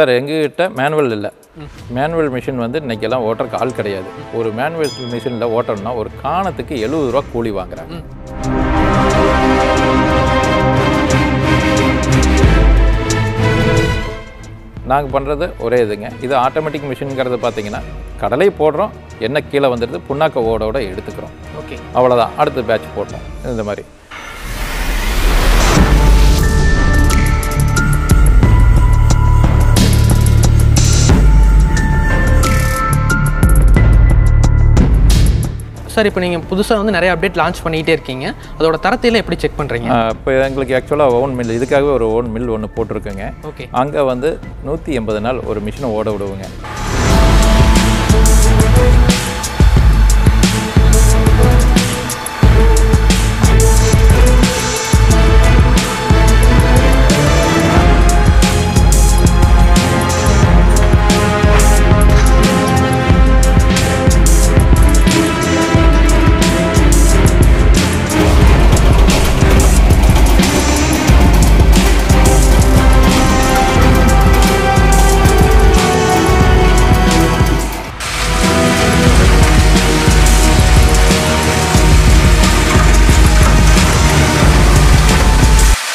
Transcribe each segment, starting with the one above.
sir எங்ககிட்ட manual இல்லை manual machine வந்து இன்றைக்கெல்லாம் ஓட்டுறக்கு ஆள் கிடையாது ஒரு மேனுவல் மிஷினில் ஓட்டணும்னா ஒரு காணத்துக்கு எழுபது ரூபா கூலி வாங்குறாங்க நாங்கள் பண்ணுறது ஒரே இதுங்க இது ஆட்டோமேட்டிக் மிஷின்ங்கிறது பார்த்தீங்கன்னா கடலை போடுறோம் என்ன கீழே வந்துடுது புண்ணாக்க ஓடோட எடுத்துக்கிறோம் ஓகே அவ்வளோதான் அடுத்த பேட்ச் போடுறோம் இந்த மாதிரி சார் இப்போ நீங்கள் புதுசாக வந்து நிறைய அப்டேட் லான்ச் பண்ணிகிட்டே இருக்கீங்க அதோட தரத்தையில் எப்படி செக் பண்ணுறீங்க இப்போ எங்களுக்கு ஆக்சுவலாக ஓன் மில் இதுக்காகவே ஒரு ஓன் மில் ஒன்று போட்டிருக்குங்க ஓகே அங்கே வந்து நூற்றி எண்பது நாள் ஒரு மிஷினை ஓட விடுவோங்க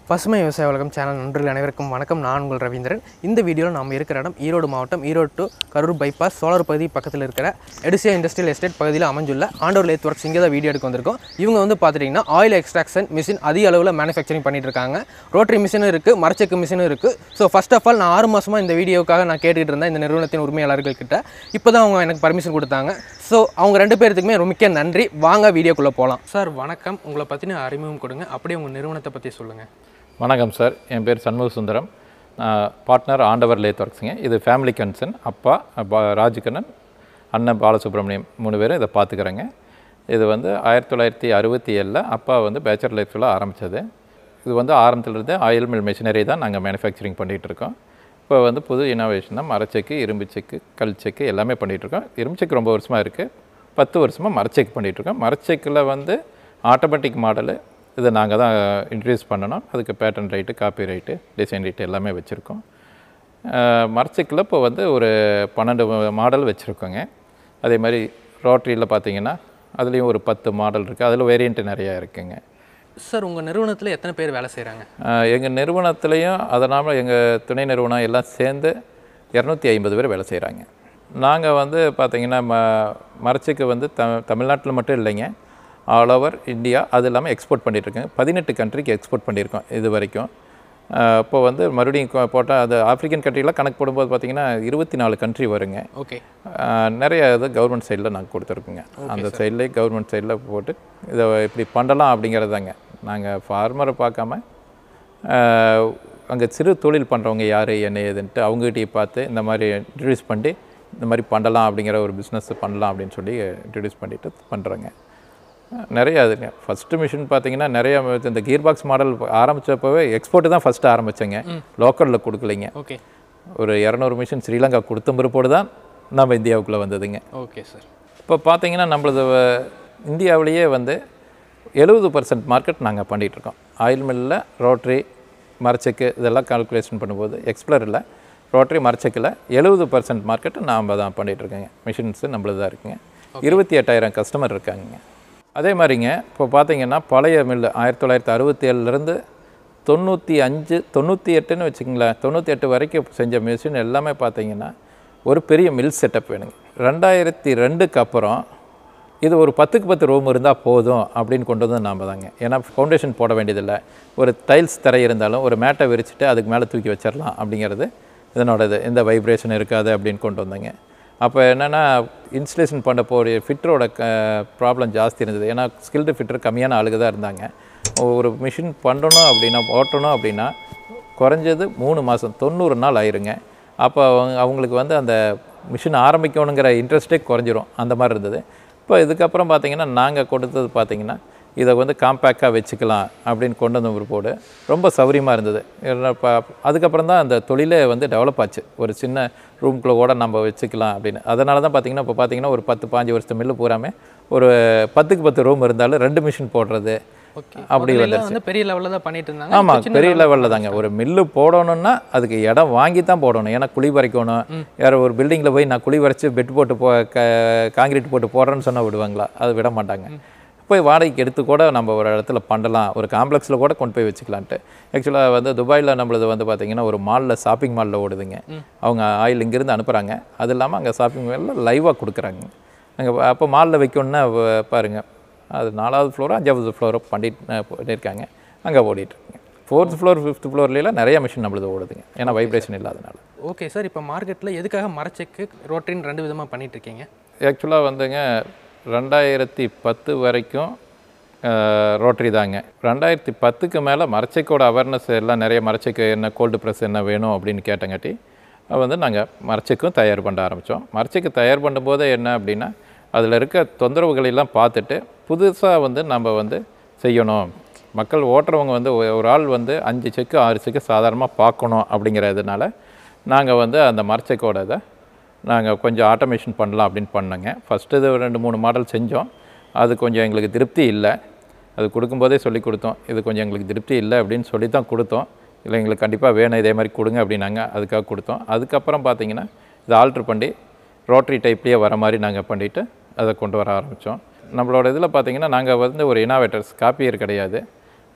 பசுமை விவசாய உலகம் சேனல் நண்பர்கள் அனைவருக்கும் வணக்கம் நான் உங்கள் ரவீந்திரன் இந்த வீடியோவில் நாம் இருக்கிற இடம் ஈரோடு மாவட்டம் Erode to Karur bypass solar பகுதி பக்கத்தில் இருக்கிற எடிசியா இண்டஸ்ட்ரியல் எஸ்டேட் பகுதியில் அமைஞ்சுள்ள ஆண்டோர் லேத் ஒர்க்ஸ் இங்கே வீடியோ எடுக்க வந்திருக்கோம் இவங்க வந்து பார்த்துட்டிங்கன்னா ஆயில் எக்ஸ்ட்ராக்ஷன் மிஷின் அதிக அளவில் மேனுஃபேக்சரிங் பண்ணிட்டு இருக்காங்க ரோட்டரி மிஷினும் இருக்குது மரச்சக்கு மிஷினும் இருக்குது ஸோ ஃபஸ்ட் ஆஃப் ஆல் நான் ஆறு மாதமாக இந்த வீடியோக்காக நான் கேட்டுக்கிட்டு இருந்தேன் இந்த நிறுவனத்தின் உரிமையாளர்கள் கிட்ட இப்போ தான் அவங்க எனக்கு பர்மிஷன் கொடுத்தாங்க ஸோ அவங்க ரெண்டு பேர்த்துக்குமே ரொம்ப மிக்க நன்றி வாங்க வீடியோக்குள்ளே போகலாம் சார் வணக்கம் உங்களை பற்றின அறிமுகம் கொடுங்க அப்படியே உங்கள் நிறுவனத்தை பற்றி சொல்லுங்கள் வணக்கம் சார் என் பேர் சண்முக சுந்தரம் பார்ட்னர் ஆண்டவர் லேத் ஒர்க்ஸுங்க இது ஃபேமிலி கன்சர்ன் அப்பா ராஜகண்ணன் அண்ணன் பாலசுப்ரமணியம் மூணு பேரும் இதை பார்த்துக்கிறேங்க இது வந்து ஆயிரத்தி தொள்ளாயிரத்தி அறுபத்தி ஏழில் அப்பா வந்து பேச்சர் லைஃப் ஃபுல்லாக ஆரம்பித்தது இது வந்து ஆரம்பத்துலேருந்து ஆயில் மில் மிஷினரி தான் நாங்கள் மேனுஃபேக்சரிங் பண்ணிகிட்டு இருக்கோம் இப்போ வந்து புது தான் மரச்செக்கு இரும்பு செக்கு கல் செக்கு எல்லாமே பண்ணிகிட்ருக்கோம் இரும்பு செக்கு ரொம்ப வருஷமாக இருக்குது பத்து வருஷமாக மரச்செக் பண்ணிகிட்ருக்கோம் மரச்செக்கில் வந்து ஆட்டோமேட்டிக் மாடலு இதை நாங்கள் தான் இன்ட்ரடியூஸ் பண்ணணும் அதுக்கு patent right copyright design right எல்லாமே வச்சுருக்கோம் மரசிக்கில் இப்போ வந்து ஒரு பன்னெண்டு மாடல் வச்சுருக்கோங்க அதே மாதிரி ரோட்ரியில் பார்த்தீங்கன்னா அதுலேயும் ஒரு பத்து மாடல் இருக்குது அதில் வேரியண்ட்டு நிறையா இருக்குங்க சார் உங்கள் நிறுவனத்தில் எத்தனை பேர் வேலை செய்கிறாங்க எங்கள் நிறுவனத்துலேயும் அதனால் எங்கள் துணை நிறுவனம் எல்லாம் சேர்ந்து இரநூத்தி ஐம்பது பேர் வேலை செய்கிறாங்க நாங்கள் வந்து பார்த்திங்கன்னா ம மரச்சிக்கு வந்து த தமிழ்நாட்டில் மட்டும் இல்லைங்க ஆல் ஓவர் இந்தியா அது இல்லாமல் எக்ஸ்போர்ட் பண்ணிட்டுருக்கேன் பதினெட்டு கண்ட்ரிக்கு எக்ஸ்போர்ட் பண்ணியிருக்கோம் இது வரைக்கும் இப்போ வந்து மறுபடியும் போட்டால் அது ஆஃப்ரிக்கன் கண்ட்ரிலாம் கணக்கு போடும்போது பார்த்திங்கன்னா இருபத்தி நாலு கண்ட்ரி வருங்க ஓகே நிறைய இது கவர்மெண்ட் சைடில் நாங்கள் கொடுத்துருக்கோங்க அந்த சைட்லேயே கவர்மெண்ட் சைடில் போட்டு இதை இப்படி பண்ணலாம் அப்படிங்கிறதாங்க நாங்கள் ஃபார்மரை பார்க்காம அங்கே சிறு தொழில் பண்ணுறவங்க யார் என்ன ஏதுன்ட்டு அவங்ககிட்டயே பார்த்து இந்த மாதிரி இன்ட்ரடியூஸ் பண்ணி இந்த மாதிரி பண்ணலாம் அப்படிங்கிற ஒரு பிஸ்னஸ் பண்ணலாம் அப்படின்னு சொல்லி இன்ட்ரடியூஸ் பண்ணிவிட்டு பண்ணுறோங்க நிறையா அது ஃபஸ்ட்டு மிஷின் பார்த்தீங்கன்னா நிறையா இந்த கீர் பாக்ஸ் மாடல் ஆரம்பித்தப்பவே எக்ஸ்போர்ட்டு தான் ஃபஸ்ட்டு ஆரம்பித்தேங்க லோக்கலில் கொடுக்கலைங்க ஓகே ஒரு இரநூறு மிஷின் ஸ்ரீலங்கா கொடுத்த பிற்போடு தான் நம்ம இந்தியாவுக்குள்ளே வந்ததுங்க ஓகே சார் இப்போ பார்த்தீங்கன்னா நம்மளது இந்தியாவிலேயே வந்து எழுபது பர்சன்ட் மார்க்கெட் நாங்கள் பண்ணிகிட்ருக்கோம் ஆயில் மில்லில் ரோட்ரி மரச்செக்கு இதெல்லாம் கால்குலேஷன் பண்ணும்போது எக்ஸ்ப்ளரில் ரோட்ரி மரச்செக்கில் எழுபது பர்சன்ட் மார்க்கெட்டு நாம் தான் பண்ணிகிட்ருக்கோங்க மிஷின்ஸு நம்மளது தான் இருக்குங்க இருபத்தி எட்டாயிரம் கஸ்டமர் இருக்காங்க அதே மாதிரிங்க இப்போ பார்த்தீங்கன்னா பழைய மில்லு ஆயிரத்தி தொள்ளாயிரத்தி அறுபத்தி ஏழுலேருந்து தொண்ணூற்றி அஞ்சு தொண்ணூற்றி எட்டுன்னு வச்சுக்கங்களேன் தொண்ணூற்றி எட்டு வரைக்கும் செஞ்ச மிஷின் எல்லாமே பார்த்தீங்கன்னா ஒரு பெரிய மில் செட்டப் வேணுங்க ரெண்டாயிரத்தி ரெண்டுக்கு அப்புறம் இது ஒரு பத்துக்கு பத்து ரூம் இருந்தால் போதும் அப்படின்னு கொண்டு வந்து நாம் தாங்க ஏன்னா ஃபவுண்டேஷன் போட வேண்டியதில்லை ஒரு டைல்ஸ் தரை இருந்தாலும் ஒரு மேட்டை விரிச்சுட்டு அதுக்கு மேலே தூக்கி வச்சிடலாம் அப்படிங்கிறது இதனோடது எந்த வைப்ரேஷன் இருக்காது அப்படின்னு கொண்டு வந்தாங்க அப்போ என்னென்னா இன்ஸ்டலேஷன் பண்ண போகிற ஃபிட்டரோட க ப்ராப்ளம் ஜாஸ்தி இருந்தது ஏன்னா ஸ்கில்டு ஃபிட்டர் கம்மியான ஆளுக தான் இருந்தாங்க ஒரு மிஷின் பண்ணணும் அப்படின்னா ஓட்டணும் அப்படின்னா குறைஞ்சது மூணு மாதம் தொண்ணூறு நாள் ஆயிருங்க அப்போ அவங்க அவங்களுக்கு வந்து அந்த மிஷின் ஆரம்பிக்கணுங்கிற இன்ட்ரெஸ்ட்டே குறைஞ்சிரும் அந்த மாதிரி இருந்தது இப்போ இதுக்கப்புறம் பார்த்திங்கன்னா நாங்கள் கொடுத்தது பார்த்திங்கன்னா இதை வந்து காம்பேக்டாக வச்சுக்கலாம் அப்படின்னு கொண்டு வந்த பிற்போடு ரொம்ப சௌகரியமாக இருந்தது அதுக்கப்புறம் தான் அந்த தொழிலே வந்து டெவலப் ஆச்சு ஒரு சின்ன ரூம்குள்ளே கூட நம்ம வச்சுக்கலாம் அப்படின்னு அதனால தான் பார்த்திங்கன்னா இப்போ பார்த்திங்கன்னா ஒரு பத்து பாஞ்சு வருஷம் மில்லு பூராமே ஒரு பத்துக்கு பத்து ரூம் இருந்தாலும் ரெண்டு மிஷின் போடுறது அப்படி வந்து பெரிய லெவலில் தான் பண்ணிட்டு இருந்தாங்க ஆமாம் பெரிய லெவலில் தாங்க ஒரு மில்லு போடணும்னா அதுக்கு இடம் வாங்கி தான் போடணும் ஏன்னா குழி வரைக்கணும் வேறு ஒரு பில்டிங்கில் போய் நான் குழி வரைச்சி பெட் போட்டு போ காங்கிரீட் போட்டு போடுறேன்னு சொன்னால் விடுவாங்களா அது விட மாட்டாங்க போய் வாடகைக்கு எடுத்து கூட நம்ம ஒரு இடத்துல பண்ணலாம் ஒரு காம்ப்ளெக்ஸில் கூட கொண்டு போய் வச்சுக்கலான்ட்டு ஆக்சுவலாக வந்து துபாயில் நம்மளது வந்து பார்த்திங்கன்னா ஒரு மாலில் ஷாப்பிங் மாலில் ஓடுதுங்க அவங்க ஆயில் இங்கேருந்து அனுப்புகிறாங்க அது இல்லாமல் அங்கே ஷாப்பிங் மாலில் லைவாக கொடுக்குறாங்க அங்கே அப்போ மாலில் வைக்கணுன்னா பாருங்கள் அது நாலாவது ஃப்ளோரோ அஞ்சாவது ஃப்ளோரோ பண்ணிட்டு பண்ணியிருக்காங்க அங்கே ஓடிட்டுருக்குங்க ஃபோர்த் ஃப்ளோர் ஃபிஃப்த் ஃப்ளோர்லாம் நிறைய மிஷின் நம்மளது ஓடுதுங்க ஏன்னா வைப்ரேஷன் இல்லாதனால ஓகே சார் இப்போ மார்க்கெட்டில் எதுக்காக மரச்செக்கு ரோட்டரின்னு ரெண்டு விதமாக பண்ணிகிட்ருக்கீங்க ஆக்சுவலாக வந்துங்க ரெண்டாயிரத்தி பத்து வரைக்கும் ரோட்டரி தாங்க ரெண்டாயிரத்தி பத்துக்கு மேலே மறைச்சக்கோட அவேர்னஸ் எல்லாம் நிறைய மரச்சைக்கு என்ன கோல்டு ப்ரெஸ் என்ன வேணும் அப்படின்னு கேட்டங்காட்டி வந்து நாங்கள் மறைச்சக்கும் தயார் பண்ண ஆரம்பித்தோம் மரச்சைக்கு தயார் பண்ணும்போது என்ன அப்படின்னா அதில் இருக்க தொந்தரவுகளெல்லாம் பார்த்துட்டு புதுசாக வந்து நம்ம வந்து செய்யணும் மக்கள் ஓட்டுறவங்க வந்து ஒரு ஆள் வந்து அஞ்சு செக்கு ஆறு செக்கு சாதாரணமாக பார்க்கணும் அப்படிங்கிறதுனால நாங்கள் வந்து அந்த மரச்செக்கோட இதை நாங்கள் கொஞ்சம் ஆட்டோமேஷன் பண்ணலாம் அப்படின்னு பண்ணோங்க ஃபஸ்ட்டு இது ரெண்டு மூணு மாடல் செஞ்சோம் அது கொஞ்சம் எங்களுக்கு திருப்தி இல்லை அது கொடுக்கும்போதே சொல்லி கொடுத்தோம் இது கொஞ்சம் எங்களுக்கு திருப்தி இல்லை அப்படின்னு சொல்லி தான் கொடுத்தோம் இல்லை எங்களுக்கு கண்டிப்பாக வேணும் இதே மாதிரி கொடுங்க அப்படின்னாங்க அதுக்காக கொடுத்தோம் அதுக்கப்புறம் பார்த்திங்கன்னா இதை ஆல்ட்ரு பண்ணி ரோட்ரி டைப்லேயே வர மாதிரி நாங்கள் பண்ணிவிட்டு அதை கொண்டு வர ஆரம்பித்தோம் நம்மளோட இதில் பார்த்திங்கன்னா நாங்கள் வந்து ஒரு இனோவேட்டர்ஸ் காப்பியர் கிடையாது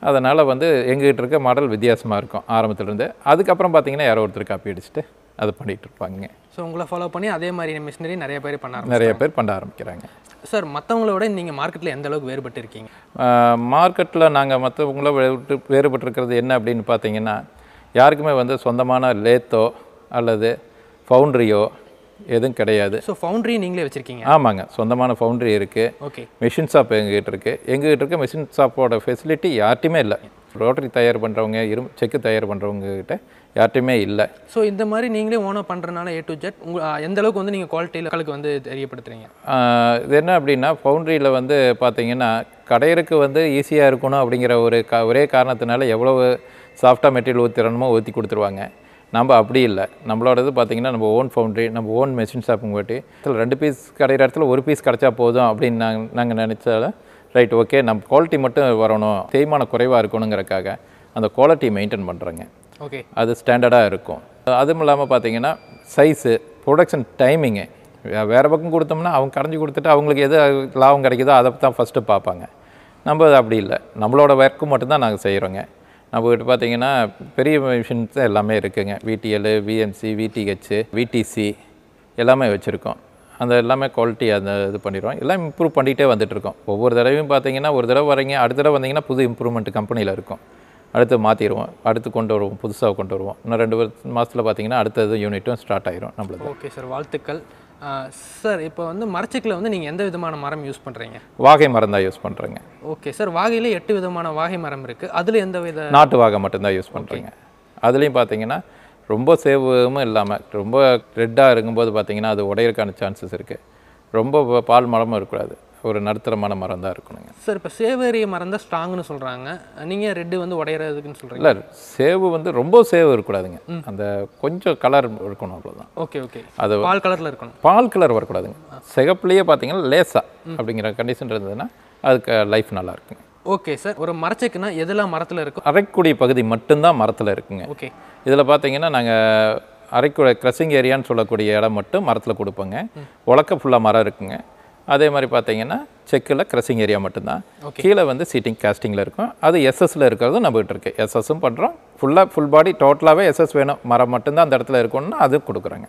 அதனால் வந்து எங்ககிட்ட இருக்க மாடல் வித்தியாசமாக இருக்கும் ஆரம்பத்துலேருந்து அதுக்கப்புறம் பார்த்திங்கன்னா யாரோ ஒருத்தர் காப்பி அடிச்சுட்டு அதை இருப்பாங்க ஸோ உங்களை ஃபாலோ பண்ணி அதே மாதிரி மிஷினரி நிறைய பேர் பண்ண நிறைய பேர் பண்ண ஆரம்பிக்கிறாங்க சார் மற்றவங்களோட நீங்கள் மார்க்கெட்டில் எந்த அளவுக்கு வேறுபட்டு இருக்கீங்க மார்க்கெட்டில் நாங்கள் மற்றவங்கள விட்டு வேறுபட்டிருக்கிறது என்ன அப்படின்னு பார்த்தீங்கன்னா யாருக்குமே வந்து சொந்தமான லேத்தோ அல்லது ஃபவுண்ட்ரியோ எதுவும் கிடையாது ஸோ ஃபவுண்ட்ரி நீங்களே வச்சுருக்கீங்க ஆமாங்க சொந்தமான ஃபவுண்ட்ரி இருக்குது ஓகே மிஷின் ஷாப் எங்ககிட்ட இருக்குது எங்ககிட்ட இருக்க மிஷின் ஷாப்போட ஃபெசிலிட்டி யார்ட்டையுமே இல்லை ரோட்டரி தயார் பண்ணுறவங்க இரு செக்கு தயார் பண்ணுறவங்ககிட்ட யார்ட்டையுமே இல்லை ஸோ இந்த மாதிரி நீங்களே ஓனாக பண்ணுறதுனால ஏ டு ஜெட் உங்கள் எந்த அளவுக்கு வந்து நீங்கள் குவாலிட்டியில் மக்களுக்கு வந்து தெரியப்படுத்துகிறீங்க இது என்ன அப்படின்னா ஃபவுண்ட்ரியில் வந்து பார்த்தீங்கன்னா கடையிறக்கு வந்து ஈஸியாக இருக்கணும் அப்படிங்கிற ஒரு க ஒரே காரணத்தினால எவ்வளோ சாஃப்டாக மெட்டீரியல் ஊற்றிடணுமோ ஊற்றி கொடுத்துருவாங்க நம்ம அப்படி இல்லை நம்மளோடது பார்த்திங்கன்னா நம்ம ஓன் ஃபவுண்ட்ரி நம்ம ஓன் மெஷின் ஷாப்புங்க போட்டி ரெண்டு பீஸ் கிடைக்கிற இடத்துல ஒரு பீஸ் கிடச்சா போதும் அப்படின்னு நாங்கள் நாங்கள் நினச்சாலும் ரைட் ஓகே நம்ம குவாலிட்டி மட்டும் வரணும் தேய்மானம் குறைவாக இருக்கணுங்கிறக்காக அந்த குவாலிட்டி மெயின்டைன் பண்ணுறேங்க ஓகே அது ஸ்டாண்டர்டாக இருக்கும் அதுவும் இல்லாமல் பார்த்தீங்கன்னா சைஸு ப்ரொடக்ஷன் டைமிங்கு வேறு பக்கம் கொடுத்தோம்னா அவங்க கரைஞ்சி கொடுத்துட்டு அவங்களுக்கு எது லாபம் கிடைக்குதோ அதை தான் ஃபஸ்ட்டு பார்ப்பாங்க நம்ம அப்படி இல்லை நம்மளோட ஒர்க்கு மட்டும்தான் நாங்கள் செய்கிறோங்க நம்ம கிட்ட பார்த்தீங்கன்னா பெரிய மிஷின்ஸ் எல்லாமே இருக்குதுங்க விடிஎல் விஎம்சி விடிஹெச் விடிசி எல்லாமே வச்சுருக்கோம் அந்த எல்லாமே குவாலிட்டி அந்த இது பண்ணிடுவோம் எல்லாம் இம்ப்ரூவ் பண்ணிகிட்டே வந்துட்டுருக்கோம் ஒவ்வொரு தடவையும் பார்த்தீங்கன்னா ஒரு தடவை வரீங்க அடுத்த தடவை வந்தீங்கன்னா புது இம்ப்ரூவ்மெண்ட் கம்பெனியில் இருக்கும் அடுத்து மாற்றிடுவோம் அடுத்து கொண்டு வருவோம் புதுசாக கொண்டு வருவோம் இன்னும் ரெண்டு மாதத்தில் பார்த்தீங்கன்னா அடுத்தது யூனிட்டும் ஸ்டார்ட் ஆகிரும் நம்மளுக்கு ஓகே சார் வாழ்த்துக்கள் சார் இப்போ வந்து மரச்சிக்கில் வந்து நீங்கள் எந்த விதமான மரம் யூஸ் பண்ணுறீங்க வாகை மரம் தான் யூஸ் பண்ணுறேங்க ஓகே சார் வாகையில் எட்டு விதமான வாகை மரம் இருக்குது அதில் எந்த வித நாட்டு வாகை மட்டும்தான் யூஸ் பண்ணுறீங்க அதுலேயும் பார்த்தீங்கன்னா ரொம்ப சேவகமும் இல்லாமல் ரொம்ப ரெட்டாக இருக்கும்போது பார்த்திங்கன்னா அது உடையிறக்கான சான்சஸ் இருக்குது ரொம்ப பால் மரமும் இருக்கக்கூடாது ஒரு நடுத்தரமான மரம் தான் இருக்கணுங்க சார் இப்போ சேவு எறிய மரம் தான் ஸ்ட்ராங்னு சொல்கிறாங்க நீங்கள் ரெட்டு வந்து உடையிறதுக்குன்னு சொல்கிறீங்க இல்லை சேவு வந்து ரொம்ப சேவ் இருக்கக்கூடாதுங்க அந்த கொஞ்சம் கலர் இருக்கணும் அவ்வளோதான் ஓகே ஓகே அது பால் கலரில் இருக்கணும் பால் கலர் வரக்கூடாதுங்க சிகப்புலேயே பார்த்தீங்கன்னா லேசாக அப்படிங்கிற கண்டிஷன் இருந்ததுன்னா அதுக்கு லைஃப் நல்லா இருக்குங்க ஓகே சார் ஒரு மரச்செக்குனா எதெல்லாம் மரத்தில் இருக்கும் அரைக்கூடிய பகுதி மட்டும்தான் மரத்தில் இருக்குங்க ஓகே இதில் பார்த்தீங்கன்னா நாங்கள் அரைக்கூட க்ரஷிங் ஏரியான்னு சொல்லக்கூடிய இடம் மட்டும் மரத்தில் கொடுப்போங்க உலக்க ஃபுல்லாக மரம் இருக்குங்க அதே மாதிரி பார்த்தீங்கன்னா செக்கில் க்ரஸிங் ஏரியா மட்டும்தான் கீழே வந்து சீட்டிங் காஸ்டிங்கில் இருக்கும் அது எஸ்எஸ்ல இருக்கிறதும் நம்மகிட்ட இருக்குது எஸ்எஸ்ஸும் பண்ணுறோம் ஃபுல்லாக ஃபுல் பாடி டோட்டலாகவே எஸ்எஸ் வேணும் மரம் மட்டும்தான் அந்த இடத்துல இருக்கணும்னா அது கொடுக்குறாங்க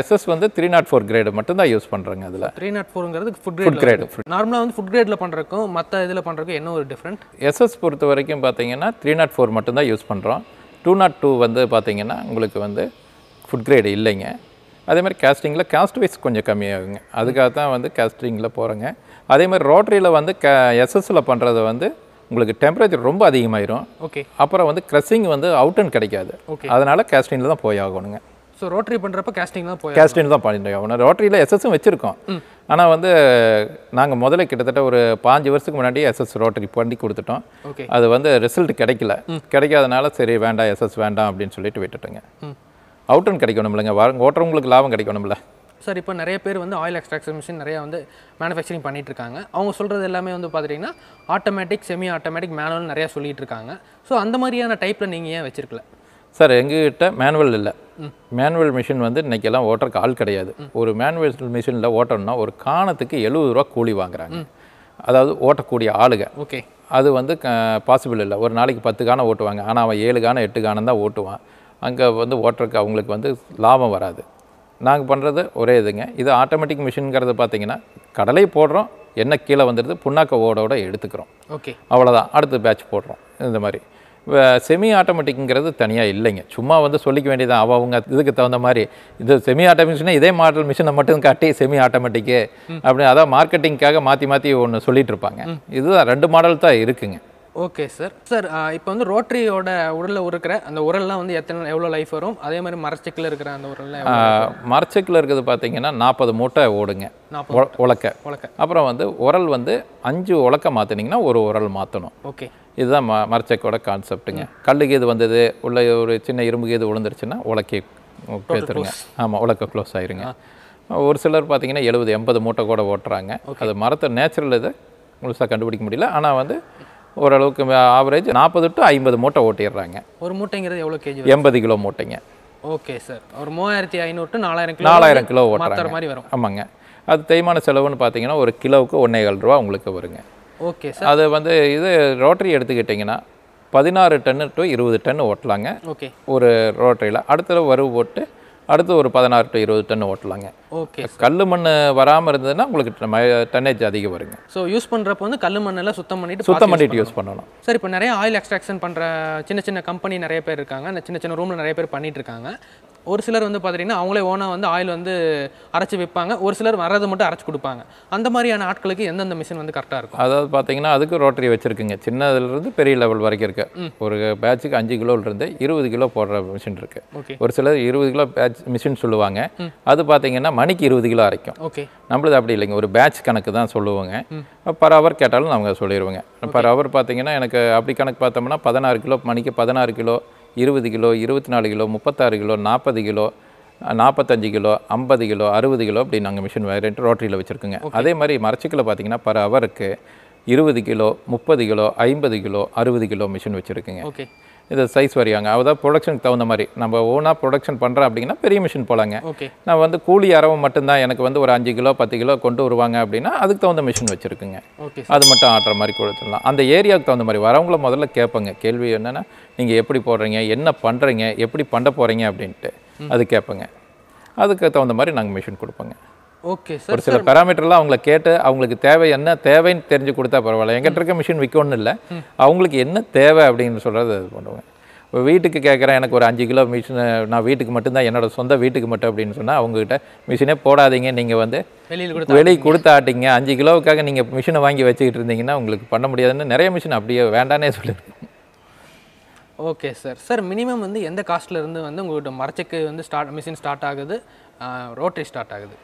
எஸ்எஸ் வந்து த்ரீ நாட் ஃபோர் கிரேடு மட்டும்தான் யூஸ் பண்ணுறாங்க அதில் த்ரீ நாட் ஃபோருங்கிறது ஃபுட் ஃபுட் கிரேடு நார்மலாக வந்து ஃபுட் கிரேடில் பண்ணுறக்கும் மற்ற இதில் பண்ணுறக்கும் என்ன ஒரு டிஃப்ரெண்ட் எஸ்எஸ் பொறுத்த வரைக்கும் பார்த்தீங்கன்னா த்ரீ நாட் ஃபோர் மட்டும்தான் யூஸ் பண்ணுறோம் டூ நாட் டூ வந்து பார்த்தீங்கன்னா உங்களுக்கு வந்து ஃபுட் கிரேடு இல்லைங்க அதே மாதிரி கேஸ்டிங்கில் காஸ்ட் வைஸ் கொஞ்சம் கம்மியாகுங்க அதுக்காக தான் வந்து கேஸ்டிங்கில் போகிறேங்க அதே மாதிரி ரோட்டரியில் வந்து க எஸ்எஸ்சில் பண்ணுறது வந்து உங்களுக்கு டெம்பரேச்சர் ரொம்ப அதிகமாயிரும் ஓகே அப்புறம் வந்து க்ரஷிங் வந்து அவுட் அண்ட் கிடைக்காது ஓகே அதனால் கேஸ்டிங்கில் தான் போய் ஆகணுங்க ஸோ ரோட்டரி பண்ணுறப்ப கேஸ்டிங் தான் போய் கேஸ்டிங் தான் பண்ணிட்டு ஆகணும் ரோட்டரியில் எஸ்எஸ்ஸும் வச்சுருக்கோம் ஆனால் வந்து நாங்கள் முதல்ல கிட்டத்தட்ட ஒரு பாஞ்சு வருஷத்துக்கு முன்னாடி எஸ்எஸ் ரோட்டரி பண்ணி கொடுத்துட்டோம் அது வந்து ரிசல்ட் கிடைக்கல கிடைக்காதனால சரி வேண்டாம் எஸ்எஸ் வேண்டாம் அப்படின்னு சொல்லிட்டு விட்டுட்டோங்க அவுட்டன் கிடைக்கணும் இல்லைங்க ஓட்டுறவங்களுக்கு லாபம் கிடைக்கணும்ல சார் இப்போ நிறைய பேர் வந்து ஆயில் எக்ஸ்ட்ராக்ஷன் மிஷின் நிறையா வந்து மேனுஃபேக்சரிங் பண்ணிகிட்டு இருக்காங்க அவங்க சொல்கிறது எல்லாமே வந்து பார்த்துட்டிங்கன்னா ஆட்டோமேட்டிக் செமி ஆட்டோமேட்டிக் மேனுவல் நிறையா சொல்லிகிட்டு இருக்காங்க ஸோ அந்த மாதிரியான டைப்பில் நீங்கள் ஏன் வச்சுருக்கல சார் எங்ககிட்ட மேனுவல் இல்லை மேனுவல் மிஷின் வந்து இன்றைக்கெல்லாம் ஓட்டுறக்கு ஆள் கிடையாது ஒரு மேனுவல் மிஷினில் ஓட்டணும்னா ஒரு காணத்துக்கு எழுபது ரூபா கூலி வாங்குறாங்க அதாவது ஓட்டக்கூடிய ஆளுங்க ஓகே அது வந்து பாசிபிள் இல்லை ஒரு நாளைக்கு பத்து காணம் ஓட்டுவாங்க ஆனால் அவன் ஏழு காணம் எட்டு காணம் தான் ஓட்டுவான் அங்கே வந்து ஓட்டுறக்கு அவங்களுக்கு வந்து லாபம் வராது நாங்கள் பண்ணுறது ஒரே இதுங்க இது ஆட்டோமேட்டிக் மிஷின்கிறது பார்த்தீங்கன்னா கடலை போடுறோம் என்ன கீழே வந்துடுது புண்ணாக்க ஓடோட எடுத்துக்கிறோம் ஓகே அவ்வளோதான் அடுத்து பேட்ச் போடுறோம் இந்த மாதிரி செமி ஆட்டோமேட்டிக்ங்கிறது தனியாக இல்லைங்க சும்மா வந்து சொல்லிக்க வேண்டியதான் அவள் அவங்க இதுக்கு தகுந்த மாதிரி இது செமி ஆட்டோமேஷனை இதே மாடல் மிஷினை மட்டும் காட்டி செமி ஆட்டோமேட்டிக்கு அப்படின்னு அதான் மார்க்கெட்டிங்க்காக மாற்றி மாற்றி ஒன்று சொல்லிகிட்டு இருப்பாங்க இதுதான் ரெண்டு மாடல் தான் இருக்குங்க ஓகே சார் சார் இப்போ வந்து ரோட்டரியோட உடலில் இருக்கிற அந்த உரல்லாம் வந்து எத்தனை எவ்வளோ லைஃப் வரும் அதே மாதிரி மரச்செக்கில் இருக்கிற அந்த உரல்லாம் மரச்செக்கில் இருக்கிறது பார்த்தீங்கன்னா நாற்பது மூட்டை ஓடுங்க உலக்க உலக்க அப்புறம் வந்து உரல் வந்து அஞ்சு உலக்க மாற்றினீங்கன்னா ஒரு உரல் மாற்றணும் ஓகே இதுதான் ம மரச்சக்கோட கான்செப்ட்டுங்க கல் கீது வந்தது உள்ள ஒரு சின்ன இரும்பு கீது விழுந்துருச்சுன்னா உலக்கி பேத்துருங்க ஆமாம் உலக்க க்ளோஸ் ஆயிருங்க ஒரு சிலர் பார்த்தீங்கன்னா எழுபது எண்பது மூட்டை கூட ஓட்டுறாங்க அது மரத்தை நேச்சுரல் இது முழுசாக கண்டுபிடிக்க முடியல ஆனால் வந்து ஓரளவுக்கு ஆவரேஜ் நாற்பது டு ஐம்பது மூட்டை ஓட்டிடுறாங்க ஒரு மூட்டைங்கிறது எவ்வளோ கேஜி எண்பது கிலோ மூட்டைங்க ஓகே சார் ஒரு மூவாயிரத்தி ஐநூறு டு நாலாயிரம் கிலோ நாலாயிரம் கிலோ ஓட்டுற மாதிரி வரும் ஆமாங்க அது தேய்மான செலவுன்னு பார்த்தீங்கன்னா ஒரு கிலோவுக்கு ஒன்றேகால் ரூபா உங்களுக்கு வருங்க ஓகே சார் அது வந்து இது ரோட்டரி எடுத்துக்கிட்டிங்கன்னா பதினாறு டன்னு டு இருபது டன்னு ஓட்டலாங்க ஓகே ஒரு ரோட்டரியில் அடுத்தது வரவு போட்டு அடுத்து ஒரு பதினாறு டு இருபது டன் ஓட்டலாங்க ஓகே கல் மண் வராமல் இருந்ததுன்னா உங்களுக்கு டன்னேஜ் அதிகம் வருங்க ஸோ யூஸ் பண்ணுறப்போ வந்து கல் மண்ணெல்லாம் சுத்தம் பண்ணிட்டு சுத்தம் பண்ணிட்டு யூஸ் பண்ணணும் சார் இப்போ நிறைய ஆயில் எக்ஸ்ட்ராக்ஷன் பண்ணுற சின்ன சின்ன கம்பெனி நிறைய பேர் இருக்காங்க அந்த சின்ன சின்ன ரூமில் நிறைய பேர் பண்ணிட்டு இருக்காங்க ஒரு சிலர் வந்து பார்த்துட்டிங்கன்னா அவங்களே ஓனாக வந்து ஆயில் வந்து அரைச்சி வைப்பாங்க ஒரு சிலர் வர்றதை மட்டும் அரைச்சி கொடுப்பாங்க அந்த மாதிரியான ஆட்களுக்கு எந்தெந்த மிஷின் வந்து கரெக்டாக இருக்கும் அதாவது பார்த்தீங்கன்னா அதுக்கு ரோட்டரி வச்சுருக்குங்க சின்னதுலேருந்து பெரிய லெவல் வரைக்கும் இருக்குது ஒரு பேட்சுக்கு அஞ்சு கிலோலேருந்து இருபது கிலோ போடுற மிஷின் இருக்கு ஒரு சிலர் இருபது கிலோ பேட்ச் மிஷின் சொல்லுவாங்க அது பார்த்தீங்கன்னா மணிக்கு இருபது கிலோ அரைக்கும் ஓகே நம்மளது அப்படி இல்லைங்க ஒரு பேட்ச் கணக்கு தான் சொல்லுவாங்க பர் ஹவர் கேட்டாலும் நாங்கள் சொல்லிடுவோங்க பர் ஹவர் பார்த்தீங்கன்னா எனக்கு அப்படி கணக்கு பார்த்தோம்னா பதினாறு கிலோ மணிக்கு பதினாறு கிலோ இருபது கிலோ இருபத்தி நாலு கிலோ முப்பத்தாறு கிலோ நாற்பது கிலோ நாற்பத்தஞ்சு கிலோ ஐம்பது கிலோ அறுபது கிலோ அப்படி நாங்கள் மிஷின் வேறு ரோட்டரியில் வச்சுருக்கோங்க அதே மாதிரி மரச்சிக்கில் பார்த்தீங்கன்னா பர் ஹவருக்கு இருபது கிலோ முப்பது கிலோ ஐம்பது கிலோ அறுபது கிலோ மிஷின் வச்சுருக்குங்க ஓகே இது சைஸ் வரையாங்க அதாவது ப்ரொடக்ஷனுக்கு தகுந்த மாதிரி நம்ம ஓனாக ப்ரொடக்ஷன் பண்ணுறோம் அப்படின்னா பெரிய மிஷின் போலாங்க ஓகே நான் வந்து கூலி அரவம் மட்டும்தான் எனக்கு வந்து ஒரு அஞ்சு கிலோ பத்து கிலோ கொண்டு வருவாங்க அப்படின்னா அதுக்கு தகுந்த மிஷின் வச்சுருக்குங்க ஓகே அது மட்டும் ஆட்டுற மாதிரி கொடுத்துடலாம் அந்த ஏரியாவுக்கு தகுந்த மாதிரி வரவங்கள முதல்ல கேட்பேங்க கேள்வி என்னென்னா நீங்கள் எப்படி போடுறீங்க என்ன பண்ணுறீங்க எப்படி பண்ண போகிறீங்க அப்படின்ட்டு அது கேட்பேங்க அதுக்கு தகுந்த மாதிரி நாங்கள் மிஷின் கொடுப்போங்க ஓகே சார் ஒரு சில பேராமீட்டர்லாம் அவங்கள கேட்டு அவங்களுக்கு தேவை என்ன தேவைன்னு தெரிஞ்சு கொடுத்தா பரவாயில்ல எங்கிட்ட இருக்க மிஷின் விற்கணும் இல்லை அவங்களுக்கு என்ன தேவை அப்படின்னு சொல்கிறது இது பண்ணுவாங்க இப்போ வீட்டுக்கு கேட்குறேன் எனக்கு ஒரு அஞ்சு கிலோ மிஷின் நான் வீட்டுக்கு மட்டும்தான் என்னோடய சொந்த வீட்டுக்கு மட்டும் அப்படின்னு சொன்னால் அவங்ககிட்ட மிஷினே போடாதீங்க நீங்கள் வந்து வெளியே கொடுத்து ஆட்டிங்க அஞ்சு கிலோவுக்காக நீங்கள் மிஷினை வாங்கி வச்சுக்கிட்டு இருந்தீங்கன்னா உங்களுக்கு பண்ண முடியாதுன்னு நிறைய மிஷின் அப்படியே வேண்டானே சொல்லியிருக்கோம் ஓகே சார் சார் மினிமம் வந்து எந்த காஸ்ட்லேருந்து வந்து உங்கள்கிட்ட மரச்சக்கு வந்து ஸ்டார்ட் மிஷின் ஸ்டார்ட் ஆகுது ரோட்டரி ஸ்டார்ட் ஆகுது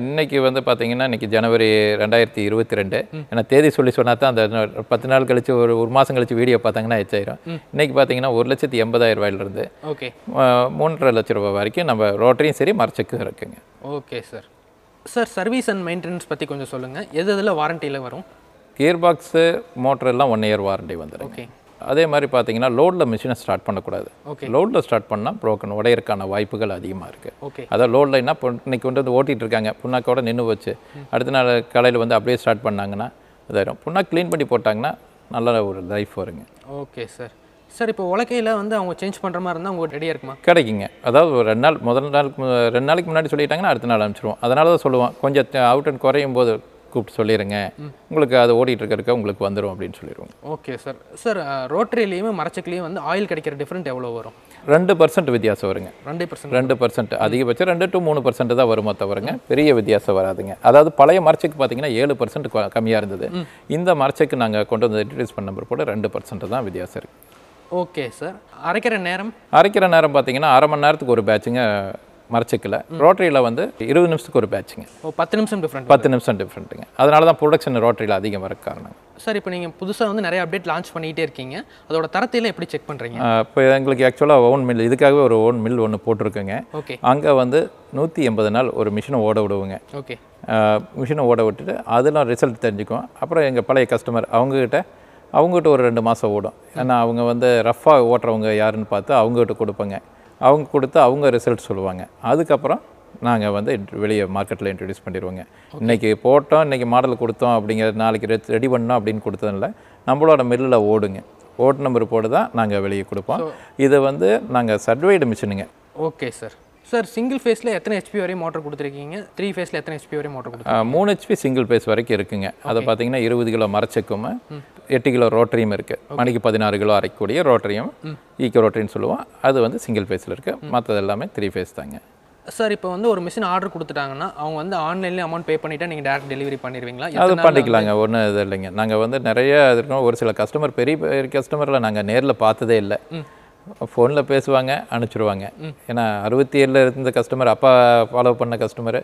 இன்னைக்கு வந்து பார்த்தீங்கன்னா இன்னைக்கு ஜனவரி ரெண்டாயிரத்தி இருபத்தி ரெண்டு ஏன்னா தேதி சொல்லி சொன்னால் தான் அந்த பத்து நாள் கழித்து ஒரு ஒரு மாதம் கழித்து வீடியோ பார்த்தாங்கன்னா எச்சாயிரும் இன்னைக்கு பார்த்தீங்கன்னா ஒரு லட்சத்தி எண்பதாயிரம் ரூபாயிலிருந்து ஓகே மூன்றரை லட்ச ரூபா வரைக்கும் நம்ம ரோட்டரியும் சரி மறைச்சுக்கும் இருக்குங்க okay sir sir service and maintenance பற்றி கொஞ்சம் சொல்லுங்கள் எது எதில் வாரண்டியில் வரும் கியர் பாக்ஸு மோட்டர் எல்லாம் ஒன் இயர் வாரண்டி வந்துடும் ஓகே அதே மாதிரி பார்த்தீங்கன்னா லோடில் மிஷினை ஸ்டார்ட் பண்ணக்கூடாது ஓகே லோடில் ஸ்டார்ட் பண்ணால் ப்ரோக்கன் உடையிறக்கான வாய்ப்புகள் அதிகமாக இருக்குது ஓகே அதான் லோடில் என்ன இன்னைக்கு வந்து ஓட்டிகிட்டு இருக்காங்க புண்ணாக்கோட நின்று வச்சு அடுத்த நாள் காலையில் வந்து அப்படியே ஸ்டார்ட் பண்ணாங்கன்னா இதாயிடும் புண்ணா க்ளீன் பண்ணி போட்டாங்கன்னா நல்ல ஒரு லைஃப் வருங்க ஓகே சார் சார் இப்போ உலகையில் வந்து அவங்க சேஞ்ச் பண்ணுற மாதிரி இருந்தால் உங்களுக்கு ரெடியாக இருக்குமா கிடைக்குங்க அதாவது ஒரு ரெண்டு நாள் முதல் நாளுக்கு ரெண்டு நாளைக்கு முன்னாடி சொல்லிட்டாங்கன்னா அடுத்த நாள் அனுப்பிச்சிடுவோம் அதனால தான் சொல்லுவோம் கொஞ்சம் அவுட் அண்ட் குறையும் போது கூப்பிட்டு சொல்லிடுங்க உங்களுக்கு அது இருக்க உங்களுக்கு வந்துடும் அப்படின்னு சொல்லிடுவோம் ஓகே சார் சார் ரோட்டரியிலையுமே மரச்சக்கிலையும் வந்து ஆயில் கிடைக்கிற டிஃப்ரெண்ட் எவ்வளோ வரும் ரெண்டு பர்சன்ட் வித்தியாசம் வருங்க ரெண்டு பர்சன்ட் ரெண்டு பர்சன்ட் அதிகபட்சம் ரெண்டு டு மூணு பர்சன்ட் தான் வருமா தவிரங்க பெரிய வித்தியாசம் வராதுங்க அதாவது பழைய மரச்சக்கு பார்த்தீங்கன்னா ஏழு பர்சன்ட் கம்மியாக இருந்தது இந்த மரச்சக்கு நாங்கள் கொண்டு வந்து இன்ட்ரடியூஸ் பண்ண நம்பர் போட ரெண்டு பர்சன்ட் தான் வித்தியாசம் இருக்குது ஓகே சார் அரைக்கிற நேரம் அரைக்கிற நேரம் பார்த்தீங்கன்னா அரை மணி நேரத்துக்கு ஒரு பேட்சுங்க மறைச்சிக்கல ரோட்டரியில் வந்து இருபது நிமிஷத்துக்கு ஒரு பேட்சுங்க ஓ பத்து நிமிஷம் டிஃப்ரெண்ட் பத்து நிமிஷம் டிஃப்ரெண்ட்டுங்க அதனால தான் ப்ரொடக்ஷன் ரோட்டரியில் அதிகம் வர காரணம் சார் இப்போ நீங்கள் புதுசாக வந்து நிறைய அப்டேட் லான்ச் பண்ணிகிட்டே இருக்கீங்க அதோட தரத்தையில் எப்படி செக் பண்ணுறீங்க இப்போ எங்களுக்கு ஆக்சுவலாக ஓன் மில் இதுக்காகவே ஒரு ஓன் மில் ஒன்று போட்டிருக்குங்க ஓகே அங்கே வந்து நூற்றி எண்பது நாள் ஒரு மிஷினை ஓட விடுவோங்க ஓகே மிஷினை ஓட விட்டுட்டு அதெல்லாம் ரிசல்ட் தெரிஞ்சுக்கும் அப்புறம் எங்கள் பழைய கஸ்டமர் அவங்கக்கிட்ட அவங்ககிட்ட ஒரு ரெண்டு மாதம் ஓடும் ஏன்னா அவங்க வந்து ரஃப்பாக ஓட்டுறவங்க யாருன்னு பார்த்து அவங்ககிட்ட கொடுப்பேங்க அவங்க கொடுத்து அவங்க ரிசல்ட் சொல்லுவாங்க அதுக்கப்புறம் நாங்கள் வந்து வெளியே மார்க்கெட்டில் இன்ட்ரடியூஸ் பண்ணிடுவோங்க இன்றைக்கி போட்டோம் இன்றைக்கி மாடல் கொடுத்தோம் அப்படிங்கிறது நாளைக்கு ரெடி பண்ணோம் அப்படின்னு கொடுத்ததுனால நம்மளோட மில்லில் ஓடுங்க ஓட்டு நம்பர் போட்டு தான் நாங்கள் வெளியே கொடுப்போம் இதை வந்து நாங்கள் சர்டிஃபைடு மிஷினுங்க ஓகே சார் சார் சிங்கிள் ஃபேஸில் எத்தனை ஹெச்பி வரையும் மோட்டர் கொடுத்துருக்கீங்க த்ரீ ஃபேஸில் எத்தனை ஹெச்பி வரையும் மோட்டர் கொடுத்துருக்கீங்க மூணு ஹெச்பி சிங்கிள் ஃபேஸ் வரைக்கும் இருக்குங்க அதை பார்த்தீங்கன்னா இருபது கிலோ மறைச்சக்கும் எட்டு கிலோ ரோட்டரியும் இருக்குது மணிக்கு பதினாறு கிலோ அரைக்கக்கூடிய ரோட்டரியும் ஈக்கோ ரோட்டரின்னு சொல்லுவோம் அது வந்து சிங்கிள் ஃபேஸில் இருக்குது மற்றது எல்லாமே த்ரீ ஃபேஸ் தாங்க சார் இப்போ வந்து ஒரு மிஷின் ஆர்டர் கொடுத்துட்டாங்கன்னா அவங்க வந்து ஆன்லைன்லேயே அமௌண்ட் பே பண்ணிவிட்டு நீங்கள் டேரக்ட் டெலிவரி பண்ணிடுவீங்களா அது பண்ணிக்கலாங்க ஒன்றும் இது இல்லைங்க நாங்கள் வந்து நிறைய இருக்கோம் ஒரு சில கஸ்டமர் பெரிய பெரிய கஸ்டமரில் நாங்கள் நேரில் பார்த்ததே இல்லை ஃபோனில் பேசுவாங்க அனுப்பிச்சிடுவாங்க ஏன்னா அறுபத்தி ஏழில் இருந்த கஸ்டமர் அப்பா ஃபாலோ பண்ண கஸ்டமரு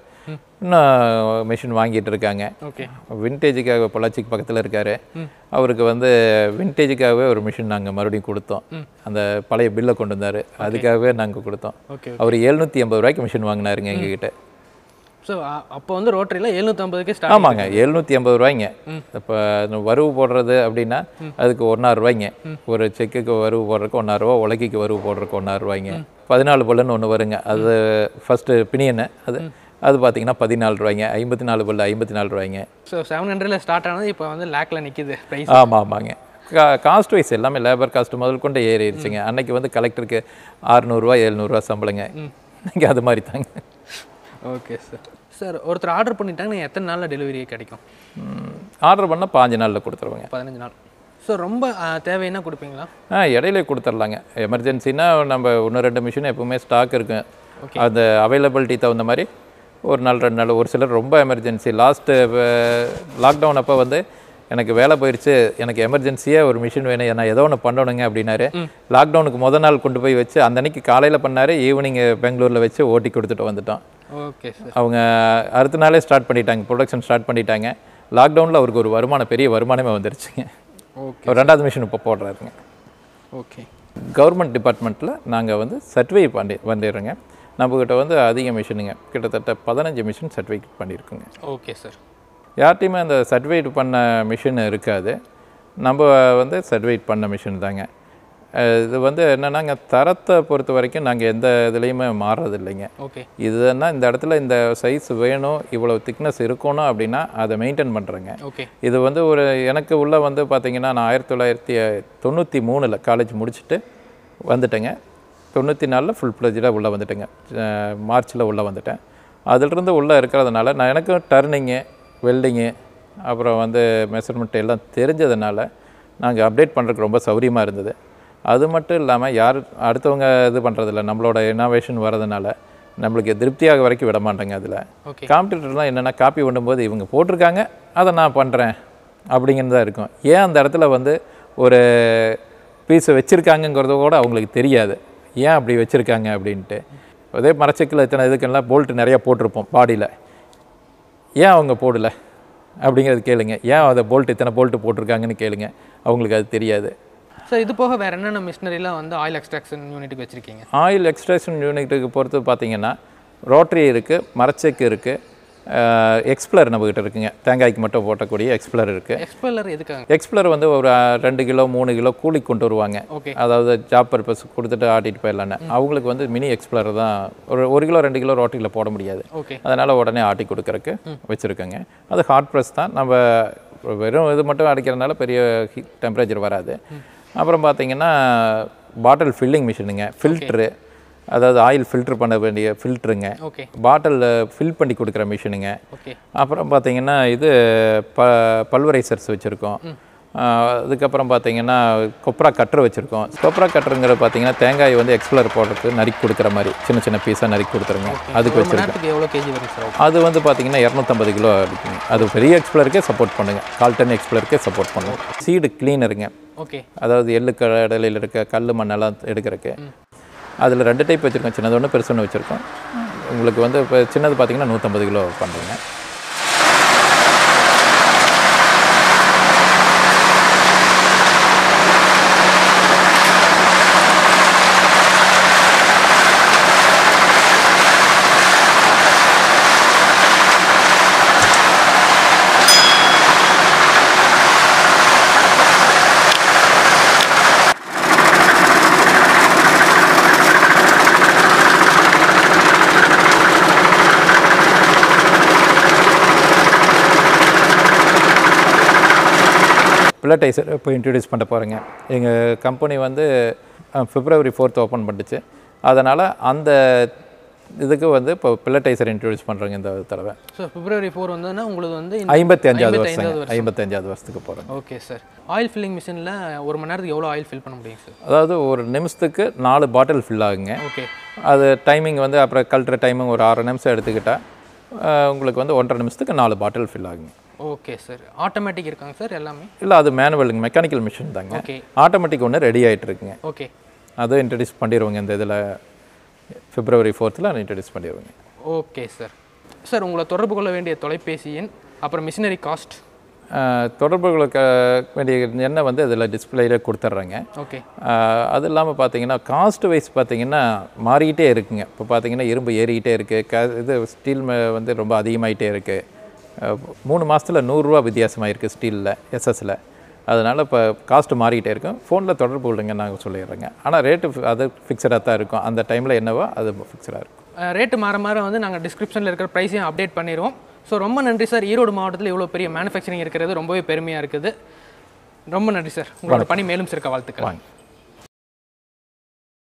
இன்னும் மிஷின் வாங்கிட்டு இருக்காங்க வின்டேஜுக்காக பொள்ளாச்சிக்கு பக்கத்தில் இருக்கார் அவருக்கு வந்து வின்டேஜுக்காகவே ஒரு மிஷின் நாங்கள் மறுபடியும் கொடுத்தோம் அந்த பழைய பில்லை கொண்டு வந்தார் அதுக்காகவே நாங்கள் கொடுத்தோம் அவர் எழுநூற்றி ஐம்பது ரூபாய்க்கு மிஷின் வாங்கினாருங்க எங்ககிட்ட ஸோ அப்போ வந்து ரோட்டரியில் எழுநூற்றம்பதுக்கே ஸ்டார்ட் ஆமாங்க எழுநூற்றி ஐம்பது ரூபாய்ங்க இப்போ வரவு போடுறது அப்படின்னா அதுக்கு ரூபாய்ங்க ஒரு செக்குக்கு வரவு போடுறதுக்கு ஒன்றாயிரூவா உலக்கிக்கு வரவு போடுறதுக்கு ஒன்றாயிரூவாய்ங்க பதினாலு பொல்லுன்னு ஒன்று வருங்க அது ஃபஸ்ட்டு பினியனு அது அது பார்த்தீங்கன்னா பதினாலு ரூபாய்ங்க ஐம்பத்தி நாலு பல்லு ஐம்பத்தி நாலு ரூபாய்ங்க ஸோ செவன் ஹண்ட்ரட்ல ஸ்டார்ட் ஆனது இப்போ வந்து லேக்கில் நிற்கிது ஆமாம் ஆமாங்க கா காஸ்ட் வைஸ் எல்லாமே லேபர் காஸ்ட் முதல் கொண்டு ஏறிடுச்சுங்க அன்னைக்கு வந்து கலெக்டருக்கு ஆறுநூறுவா எழுநூறுவா சம்பளங்க இன்றைக்கி அது மாதிரி தாங்க ஓகே சார் சார் ஒருத்தர் ஆர்டர் பண்ணிட்டாங்கன்னா எத்தனை நாளில் டெலிவரியே கிடைக்கும் ஆர்டர் பண்ணால் பாஞ்சு நாளில் கொடுத்துருவாங்க பதினஞ்சு நாள் ஸோ ரொம்ப தேவைன்னா கொடுப்பீங்களா ஆ இடையில கொடுத்துர்லாங்க எமர்ஜென்சினா நம்ம ஒன்று ரெண்டு மிஷின் எப்பவுமே ஸ்டாக் இருக்கும் அந்த அவைலபிலிட்டி தகுந்த மாதிரி ஒரு நாள் ரெண்டு நாள் ஒரு சிலர் ரொம்ப எமர்ஜென்சி லாஸ்ட்டு லாக்டவுன் அப்போ வந்து எனக்கு வேலை போயிடுச்சு எனக்கு எமர்ஜென்சியாக ஒரு மிஷின் வேணும் ஏன்னா ஏதோ ஒன்று பண்ணணுங்க அப்படின்னாரு லாக்டவுனுக்கு முதல் நாள் கொண்டு போய் வச்சு அந்த அன்னைக்கு காலையில் பண்ணார் ஈவினிங் பெங்களூரில் வச்சு ஓட்டி கொடுத்துட்டு வந்துட்டோம் ஓகே சார் அவங்க அடுத்த நாளே ஸ்டார்ட் பண்ணிட்டாங்க ப்ரொடக்ஷன் ஸ்டார்ட் பண்ணிட்டாங்க லாக்டவுனில் அவருக்கு ஒரு வருமானம் பெரிய வருமானமே வந்துருச்சுங்க ஓகே அவர் ரெண்டாவது மிஷின் இப்போ போடுறாருங்க ஓகே கவர்மெண்ட் டிபார்ட்மெண்ட்டில் நாங்கள் வந்து சர்டிஃபிகேட் பண்ணி வந்துடுறோங்க நம்மக்கிட்ட வந்து அதிக மிஷினுங்க கிட்டத்தட்ட பதினஞ்சு மிஷின் சர்டிஃபிகேட் பண்ணியிருக்குங்க ஓகே சார் யார்ட்டையுமே அந்த சர்டிஃபிகேட் பண்ண மிஷின் இருக்காது நம்ம வந்து சர்டிஃபிகேட் பண்ண மிஷின் தாங்க இது வந்து என்னென்னாங்க தரத்தை பொறுத்த வரைக்கும் நாங்கள் எந்த இதுலேயுமே இல்லைங்க ஓகே இதுன்னா இந்த இடத்துல இந்த சைஸ் வேணும் இவ்வளோ திக்னஸ் இருக்கணும் அப்படின்னா அதை மெயின்டைன் பண்ணுறேங்க ஓகே இது வந்து ஒரு எனக்கு உள்ளே வந்து பார்த்திங்கன்னா நான் ஆயிரத்தி தொள்ளாயிரத்தி தொண்ணூற்றி மூணில் காலேஜ் முடிச்சுட்டு வந்துட்டேங்க தொண்ணூற்றி நாலில் ஃபுல் ஃப்ளஜாக உள்ளே வந்துட்டேங்க மார்ச்சில் உள்ளே வந்துட்டேன் அதிலிருந்து உள்ளே இருக்கிறதுனால நான் எனக்கும் டர்னிங்கு வெல்டிங்கு அப்புறம் வந்து மெஷர்மெண்ட் எல்லாம் தெரிஞ்சதுனால நாங்கள் அப்டேட் பண்ணுறதுக்கு ரொம்ப சௌரியமாக இருந்தது அது மட்டும் இல்லாமல் யார் அடுத்தவங்க இது பண்ணுறதில்ல நம்மளோட இனோவேஷன் வரதுனால நம்மளுக்கு திருப்தியாக வரைக்கும் விட மாட்டேங்க அதில் காம்படிட்டர்லாம் என்னென்னா காப்பி பண்ணும்போது இவங்க போட்டிருக்காங்க அதை நான் பண்ணுறேன் அப்படிங்கிறது தான் இருக்கும் ஏன் அந்த இடத்துல வந்து ஒரு பீஸை வச்சுருக்காங்கங்கிறத கூட அவங்களுக்கு தெரியாது ஏன் அப்படி வச்சுருக்காங்க அப்படின்ட்டு அதே மரச்சக்கில் இத்தனை இதுக்கெல்லாம் போல்ட் நிறையா போட்டிருப்போம் பாடியில் ஏன் அவங்க போடலை அப்படிங்கிறது கேளுங்க ஏன் அதை போல்ட் இத்தனை போல்ட்டு போட்டிருக்காங்கன்னு கேளுங்க அவங்களுக்கு அது தெரியாது சார் இது போக வேறு என்னென்ன மிஷினரிலாம் வந்து ஆயில் எக்ஸ்ட்ராக்ஷன் யூனிட்டுக்கு வச்சுருக்கீங்க ஆயில் எக்ஸ்ட்ராக்ஷன் யூனிட்டுக்கு பொறுத்து பார்த்தீங்கன்னா ரோட்ரி இருக்குது மரச்செக்கு இருக்குது எக்ஸ்ப்ளர் நம்மக்கிட்ட இருக்குங்க தேங்காய்க்கு மட்டும் போட்டக்கூடிய எக்ஸ்ப்ளர் இருக்குது எக்ஸ்ப்ளர் எதுக்காக எக்ஸ்ப்ளர் வந்து ஒரு ரெண்டு கிலோ மூணு கிலோ கூலி கொண்டு வருவாங்க ஓகே அதாவது ஜாப் பர்பஸ் கொடுத்துட்டு ஆட்டிட்டு போயிடலான்னு அவங்களுக்கு வந்து மினி எக்ஸ்ப்ளர் தான் ஒரு ஒரு கிலோ ரெண்டு கிலோ ரோட்டியில் போட முடியாது ஓகே அதனால் உடனே ஆட்டி கொடுக்குறக்கு வச்சுருக்கோங்க அது ஹார்ட் ப்ரெஸ் தான் நம்ம வெறும் இது மட்டும் அடிக்கிறதுனால பெரிய டெம்பரேச்சர் வராது அப்புறம் பார்த்தீங்கன்னா பாட்டில் ஃபில்லிங் மிஷினுங்க ஃபில்ட்ரு அதாவது ஆயில் ஃபில்ட்ரு பண்ண வேண்டிய ஃபில்ட்ருங்க பாட்டிலில் ஃபில் பண்ணி கொடுக்குற மிஷினுங்க அப்புறம் பார்த்தீங்கன்னா இது ப பல்வரைசர்ஸ் வச்சுருக்கோம் அதுக்கப்புறம் பார்த்தீங்கன்னா கொப்ரா கட்டர் வச்சுருக்கோம் கொப்ரா கட்டருங்கிற பார்த்தீங்கன்னா தேங்காய் வந்து எக்ஸ்ப்ளர் போடுறதுக்கு நறுக்கி கொடுக்குற மாதிரி சின்ன சின்ன பீஸாக நறுக்கி கொடுத்துருங்க அதுக்கு வச்சுருக்கோம் எவ்வளோ கேஜி வரும் அது வந்து பார்த்திங்கன்னா இரநூத்தம்பது கிலோ இருக்குங்க அது பெரிய எக்ஸ்ப்ளருக்கே சப்போர்ட் பண்ணுங்கள் கால் டன் எக்ஸ்ப்ளருக்கே சப்போர்ட் பண்ணுங்கள் சீடு க்ளீனருங்க ஓகே அதாவது எள்ளு கடலையில் இருக்க கல் மண்ணெல்லாம் எடுக்கிறதுக்கு அதில் ரெண்டு டைப் வச்சுருக்கோம் சின்னது ஒன்று பெருசு ஒன்று வச்சுருக்கோம் உங்களுக்கு வந்து இப்போ சின்னது பார்த்திங்கன்னா நூற்றம்பது கிலோ பண்ணுறேங்க பிளட்டைசர் இப்போ இன்ட்ரடியூஸ் பண்ண போகிறேங்க எங்கள் கம்பெனி வந்து ஃபிப்ரவரி ஃபோர்த் ஓப்பன் பண்ணிச்சு அதனால் அந்த இதுக்கு வந்து இப்போ பிளட்டைசர் இன்ட்ரடியூஸ் பண்ணுறோங்க இந்த தடவை ஸோ பிப்ரவரி ஃபோர் வந்ததுன்னா உங்களுக்கு வந்து ஐம்பத்தி அஞ்சாவது வருஷம் ஐம்பத்தஞ்சாவது வருஷத்துக்கு போகிறோம் ஓகே சார் ஆயில் ஃபில்லிங் மிஷினில் ஒரு மணி நேரத்துக்கு எவ்வளோ ஆயில் ஃபில் பண்ண முடியும் சார் அதாவது ஒரு நிமிஷத்துக்கு நாலு பாட்டில் ஃபில் ஆகுங்க ஓகே அது டைமிங் வந்து அப்புறம் கழட்டுற டைமிங் ஒரு ஆறு நிமிஷம் எடுத்துக்கிட்டால் உங்களுக்கு வந்து ஒன்றரை நிமிஷத்துக்கு நாலு பாட்டில் ஃபில் ஆகுங்க ஓகே சார் ஆட்டோமேட்டிக் இருக்காங்க சார் எல்லாமே இல்லை அது மேனுவலுங்க மெக்கானிக்கல் மிஷின் தாங்க ஓகே ஆட்டோமேட்டிக் ஒன்று ரெடி ஆகிட்டு இருக்குங்க ஓகே அதை இன்ட்ரடியூஸ் பண்ணிடுவோங்க இந்த இதில் ஃபிப்ரவரி ஃபோர்த்தில் அதை இன்ட்ரடியூஸ் பண்ணிடுவோங்க ஓகே சார் சார் உங்களை தொடர்பு கொள்ள வேண்டிய தொலைபேசி எண் அப்புறம் மிஷினரி காஸ்ட் தொடர்பு வேண்டிய எண்ணெய் வந்து அதில் டிஸ்பிளேல கொடுத்துட்றேங்க ஓகே அது இல்லாமல் பார்த்தீங்கன்னா காஸ்ட் வைஸ் பார்த்தீங்கன்னா மாறிக்கிட்டே இருக்குங்க இப்போ பார்த்தீங்கன்னா இரும்பு ஏறிக்கிட்டே இருக்குது க இது ஸ்டீல் வந்து ரொம்ப அதிகமாகிட்டே இருக்குது மூணு மாதத்தில் நூறுரூவா வித்தியாசமாக இருக்குது ஸ்டீலில் எஸ்எஸில் அதனால் இப்போ காஸ்ட்டு மாறிக்கிட்டே இருக்கும் ஃபோனில் தொடர்பு விடுங்க நாங்கள் சொல்லிடுறேங்க ஆனால் ரேட்டு அது ஃபிக்ஸடாக தான் இருக்கும் அந்த டைமில் என்னவோ அது ஃபிக்ஸடாக இருக்கும் ரேட்டு மாற மாற வந்து நாங்கள் டிஸ்கிரிப்ஷனில் இருக்கிற ப்ரைஸையும் அப்டேட் பண்ணிடுவோம் ஸோ ரொம்ப நன்றி சார் ஈரோடு மாவட்டத்தில் இவ்வளோ பெரிய மேனுஃபேக்சரிங் இருக்கிறது ரொம்பவே பெருமையாக இருக்குது ரொம்ப நன்றி சார் உங்களோட பணி மேலும் சிறக்க வாழ்த்துக்கலாம்